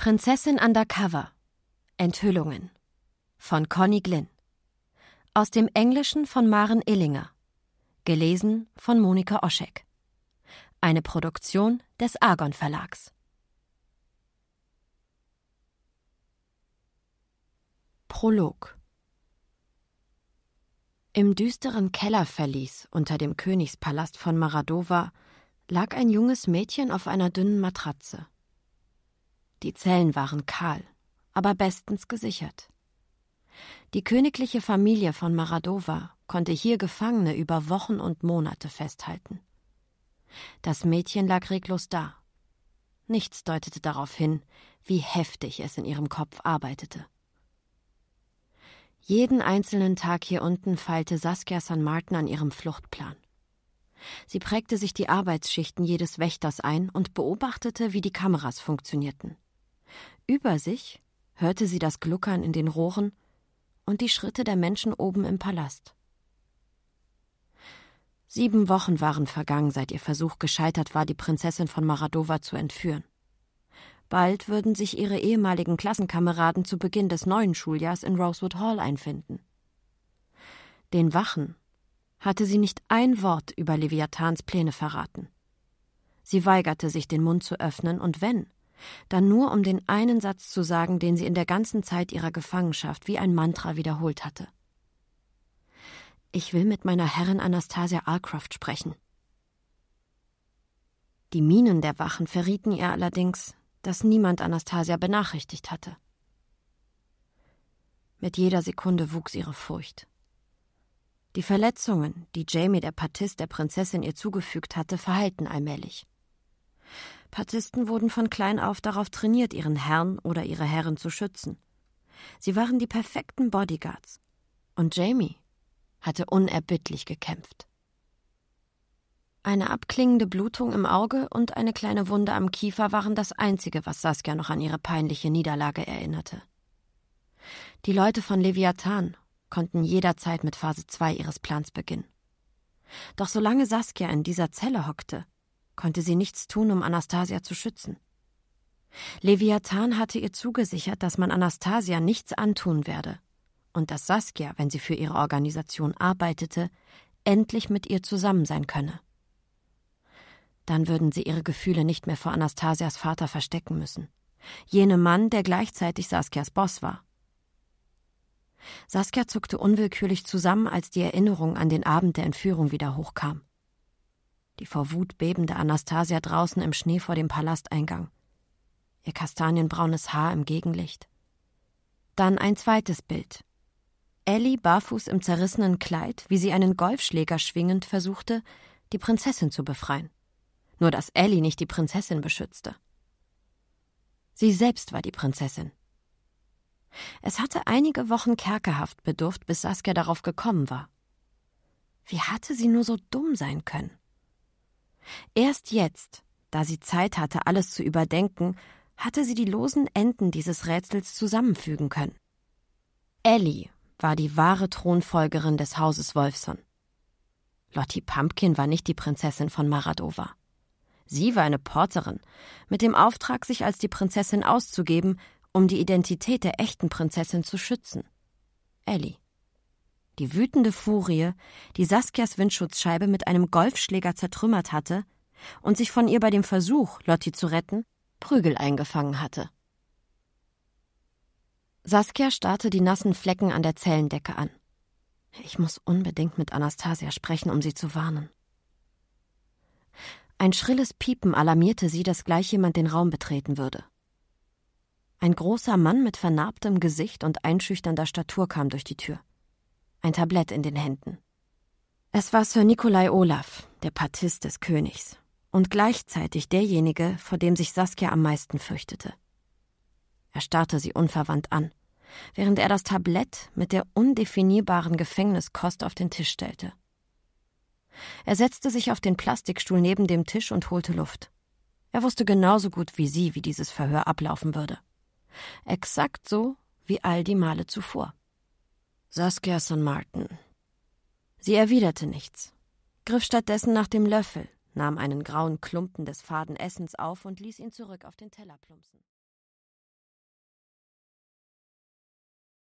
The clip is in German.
Prinzessin Undercover Enthüllungen von Conny Glynn aus dem Englischen von Maren Illinger gelesen von Monika Oschek eine Produktion des Argon Verlags Prolog Im düsteren Kellerverlies unter dem Königspalast von Maradova lag ein junges Mädchen auf einer dünnen Matratze. Die Zellen waren kahl, aber bestens gesichert. Die königliche Familie von Maradova konnte hier Gefangene über Wochen und Monate festhalten. Das Mädchen lag reglos da. Nichts deutete darauf hin, wie heftig es in ihrem Kopf arbeitete. Jeden einzelnen Tag hier unten feilte Saskia San Martin an ihrem Fluchtplan. Sie prägte sich die Arbeitsschichten jedes Wächters ein und beobachtete, wie die Kameras funktionierten. Über sich hörte sie das Gluckern in den Rohren und die Schritte der Menschen oben im Palast. Sieben Wochen waren vergangen, seit ihr Versuch gescheitert war, die Prinzessin von Maradova zu entführen. Bald würden sich ihre ehemaligen Klassenkameraden zu Beginn des neuen Schuljahrs in Rosewood Hall einfinden. Den Wachen hatte sie nicht ein Wort über Leviathans Pläne verraten. Sie weigerte sich, den Mund zu öffnen, und wenn, dann nur um den einen Satz zu sagen, den sie in der ganzen Zeit ihrer Gefangenschaft wie ein Mantra wiederholt hatte. Ich will mit meiner Herrin Anastasia Arcroft sprechen. Die Minen der Wachen verrieten ihr allerdings, dass niemand Anastasia benachrichtigt hatte. Mit jeder Sekunde wuchs ihre Furcht. Die Verletzungen, die Jamie, der Partist der Prinzessin, ihr zugefügt hatte, verheilten allmählich. Partisten wurden von klein auf darauf trainiert, ihren Herrn oder ihre Herren zu schützen. Sie waren die perfekten Bodyguards. Und Jamie hatte unerbittlich gekämpft. Eine abklingende Blutung im Auge und eine kleine Wunde am Kiefer waren das Einzige, was Saskia noch an ihre peinliche Niederlage erinnerte. Die Leute von Leviathan konnten jederzeit mit Phase 2 ihres Plans beginnen. Doch solange Saskia in dieser Zelle hockte, konnte sie nichts tun, um Anastasia zu schützen. Leviathan hatte ihr zugesichert, dass man Anastasia nichts antun werde und dass Saskia, wenn sie für ihre Organisation arbeitete, endlich mit ihr zusammen sein könne. Dann würden sie ihre Gefühle nicht mehr vor Anastasias Vater verstecken müssen, jenem Mann, der gleichzeitig Saskias Boss war. Saskia zuckte unwillkürlich zusammen, als die Erinnerung an den Abend der Entführung wieder hochkam die vor Wut bebende Anastasia draußen im Schnee vor dem Palasteingang. Ihr kastanienbraunes Haar im Gegenlicht. Dann ein zweites Bild. Ellie barfuß im zerrissenen Kleid, wie sie einen Golfschläger schwingend versuchte, die Prinzessin zu befreien. Nur dass Ellie nicht die Prinzessin beschützte. Sie selbst war die Prinzessin. Es hatte einige Wochen Kerkerhaft bedurft, bis Saskia darauf gekommen war. Wie hatte sie nur so dumm sein können? Erst jetzt, da sie Zeit hatte, alles zu überdenken, hatte sie die losen Enden dieses Rätsels zusammenfügen können. Ellie war die wahre Thronfolgerin des Hauses Wolfson. Lottie Pumpkin war nicht die Prinzessin von Maradova. Sie war eine Porterin, mit dem Auftrag, sich als die Prinzessin auszugeben, um die Identität der echten Prinzessin zu schützen. Ellie die wütende Furie, die Saskias Windschutzscheibe mit einem Golfschläger zertrümmert hatte und sich von ihr bei dem Versuch, Lotti zu retten, Prügel eingefangen hatte. Saskia starrte die nassen Flecken an der Zellendecke an. Ich muss unbedingt mit Anastasia sprechen, um sie zu warnen. Ein schrilles Piepen alarmierte sie, dass gleich jemand den Raum betreten würde. Ein großer Mann mit vernarbtem Gesicht und einschüchternder Statur kam durch die Tür ein Tablett in den Händen. Es war Sir Nikolai Olaf, der Partist des Königs, und gleichzeitig derjenige, vor dem sich Saskia am meisten fürchtete. Er starrte sie unverwandt an, während er das Tablett mit der undefinierbaren Gefängniskost auf den Tisch stellte. Er setzte sich auf den Plastikstuhl neben dem Tisch und holte Luft. Er wusste genauso gut wie sie, wie dieses Verhör ablaufen würde. Exakt so wie all die Male zuvor. Saskia San Martin. Sie erwiderte nichts, griff stattdessen nach dem Löffel, nahm einen grauen Klumpen des faden Essens auf und ließ ihn zurück auf den Teller plumpsen.